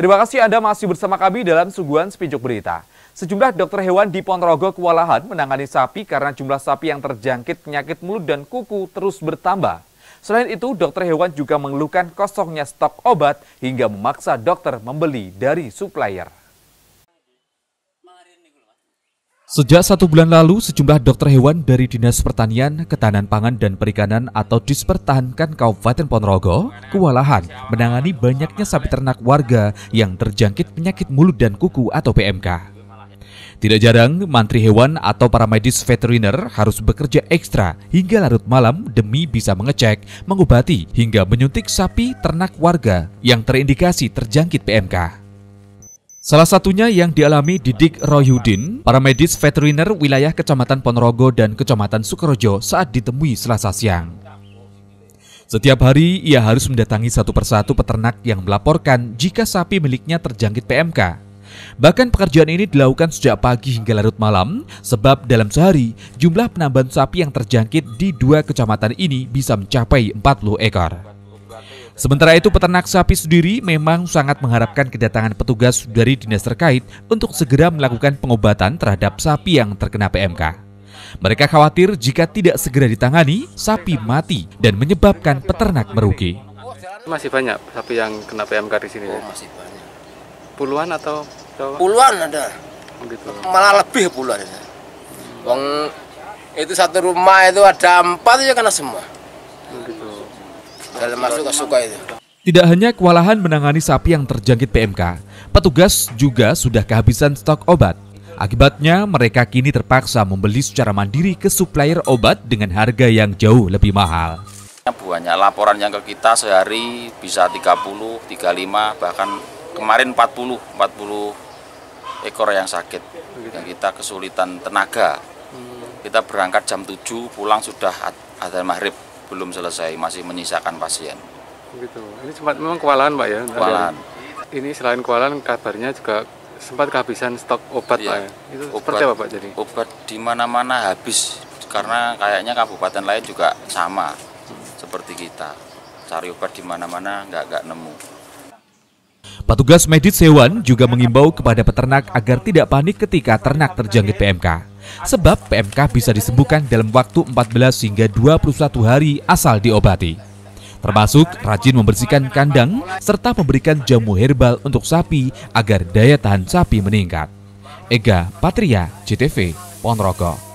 Terima kasih Anda masih bersama kami dalam Suguhan Sepijuk Berita. Sejumlah dokter hewan di Ponorogo kewalahan menangani sapi karena jumlah sapi yang terjangkit penyakit mulut dan kuku terus bertambah. Selain itu, dokter hewan juga mengeluhkan kosongnya stok obat hingga memaksa dokter membeli dari supplier. Sejak satu bulan lalu, sejumlah dokter hewan dari Dinas Pertanian, Ketahanan Pangan dan Perikanan atau Dispertahankan Kabupaten Ponorogo kewalahan menangani banyaknya sapi ternak warga yang terjangkit penyakit mulut dan kuku atau PMK. Tidak jarang, mantri hewan atau para medis veteriner harus bekerja ekstra hingga larut malam demi bisa mengecek, mengobati, hingga menyuntik sapi ternak warga yang terindikasi terjangkit PMK. Salah satunya yang dialami Didik Royudin, para medis veteriner wilayah Kecamatan Ponorogo dan Kecamatan Sukerojo saat ditemui selasa siang. Setiap hari, ia harus mendatangi satu persatu peternak yang melaporkan jika sapi miliknya terjangkit PMK. Bahkan pekerjaan ini dilakukan sejak pagi hingga larut malam, sebab dalam sehari jumlah penambahan sapi yang terjangkit di dua kecamatan ini bisa mencapai 40 ekor. Sementara itu peternak sapi sendiri memang sangat mengharapkan kedatangan petugas dari dinas terkait untuk segera melakukan pengobatan terhadap sapi yang terkena PMK. Mereka khawatir jika tidak segera ditangani, sapi mati dan menyebabkan peternak merugi. Masih banyak sapi yang kena PMK di sini. Ya? Oh, masih banyak. Puluhan atau puluhan ada. Begitu. Oh, Malah lebih puluhan. Wong itu satu rumah itu ada empat ya kena semua. Dalam masuk suka itu. Tidak hanya kewalahan menangani sapi yang terjangkit PMK, petugas juga sudah kehabisan stok obat. Akibatnya, mereka kini terpaksa membeli secara mandiri ke supplier obat dengan harga yang jauh lebih mahal. Banyak laporan yang ke kita sehari bisa 30, 35, bahkan kemarin 40, 40 ekor yang sakit. Dan kita kesulitan tenaga. Kita berangkat jam 7, pulang sudah ada maghrib belum selesai, masih menyisakan pasien. Gitu. Ini sempat memang kewalahan, Pak ya? Kewalahan. Ini selain kewalahan, kabarnya juga sempat kehabisan stok obat, iya. Pak ya? Itu obat, seperti apa, Pak jadi? Obat di mana-mana habis, karena kayaknya kabupaten lain juga sama hmm. seperti kita. Cari obat di mana-mana nggak nggak nemu. Petugas medis hewan juga mengimbau kepada peternak agar tidak panik ketika ternak terjangkit PMK sebab PMK bisa disembuhkan dalam waktu 14 hingga 21 hari asal diobati. Termasuk rajin membersihkan kandang serta memberikan jamu herbal untuk sapi agar daya tahan sapi meningkat. Ega Patria, JTV, Ponorogo.